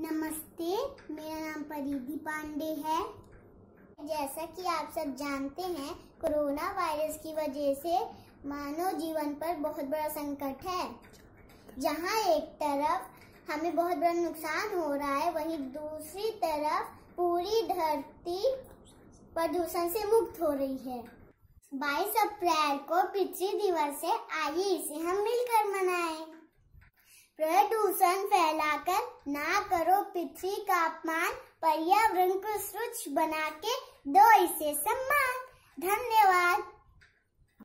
नमस्ते मेरा नाम परिधि पांडे है जैसा कि आप सब जानते हैं कोरोना वायरस की वजह से मानव जीवन पर बहुत बड़ा संकट है जहां एक तरफ हमें बहुत बड़ा नुकसान हो रहा है वहीं दूसरी तरफ पूरी धरती प्रदूषण से मुक्त हो रही है 22 अप्रैल को पृथ्वी दिवस है आइए इसे हम प्रदूषण फैलाकर ना करो पृथ्वी का अपमान पर्यावरण को स्वच्छ बना के दो इसे सम्मान धन्यवाद